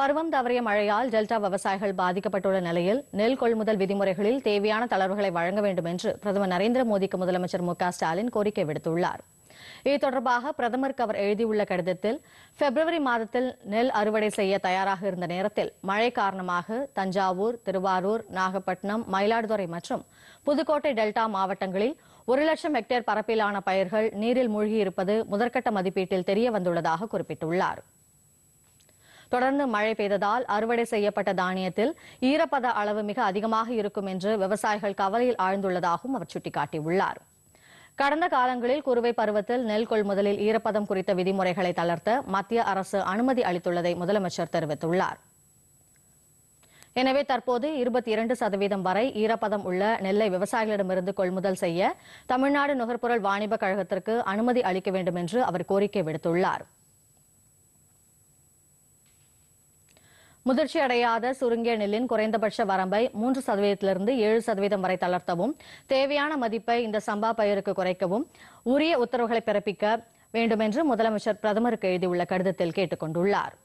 பருவம் தவறிய மழையால் டெல்டா விவசாயிகள் பாதிக்கப்பட்டுள்ள நிலையில் நெல் கொள்முதல் விதிமுறைகளில் தேவையான தளர்வுகளை வழங்க வேண்டும் என்று பிரதமர் நரேந்திர மோடிக்கு முதலமைச்சர் மு ஸ்டாலின் கோரிக்கை விடுத்துள்ளார் இது தொடர்பாக பிரதமருக்கு அவர் எழுதியுள்ள கடிதத்தில் பிப்ரவரி மாதத்தில் நெல் அறுவடை செய்ய தயாராக இருந்த நேரத்தில் மழை காரணமாக தஞ்சாவூர் திருவாரூர் நாகப்பட்டினம் மயிலாடுதுறை மற்றும் புதுக்கோட்டை டெல்டா மாவட்டங்களில் ஒரு லட்சம் ஹெக்டேர் பரப்பிலான பயிர்கள் நீரில் மூழ்கியிருப்பது முதற்கட்ட மதிப்பீட்டில் தெரிய வந்துள்ளதாக குறிப்பிட்டுள்ளாா் தொடர்ந்து மழை பெய்ததால் அறுவடை செய்யப்பட்ட தானியத்தில் ஈரப்பத அளவு மிக அதிகமாக இருக்கும் என்று விவசாயிகள் கவலையில் ஆழ்ந்துள்ளதாகவும் அவர் சுட்டிக்காட்டியுள்ளார் கடந்த காலங்களில் குறுவை பருவத்தில் நெல் கொள்முதலில் ஈரப்பதம் குறித்த விதிமுறைகளை தளர்த்த மத்திய அரசு அனுமதி அளித்துள்ளதை முதலமைச்சர் தெரிவித்துள்ளார் எனவே தற்போது இருபத்தி இரண்டு சதவீதம் வரை ஈரப்பதம் உள்ள நெல்லை விவசாயிகளிடமிருந்து கொள்முதல் செய்ய தமிழ்நாடு நுகர்பொருள் வாணிப கழகத்திற்கு அனுமதி அளிக்க வேண்டும் என்று அவர் கோரிக்கை விடுத்துள்ளாா் முதிர்ச்சி அடையாத சுருங்கிய நெல்லின் குறைந்தபட்ச வரம்பை மூன்று சதவீதத்திலிருந்து ஏழு சதவீதம் வரை தளர்த்தவும் தேவையான மதிப்பை இந்த சம்பா பயிருக்கு குறைக்கவும் உரிய உத்தரவுகளை பிறப்பிக்க வேண்டும் என்று முதலமைச்சர் பிரதமருக்கு எழுதியுள்ள கடிதத்தில் கேட்டுக் கொண்டுள்ளாா்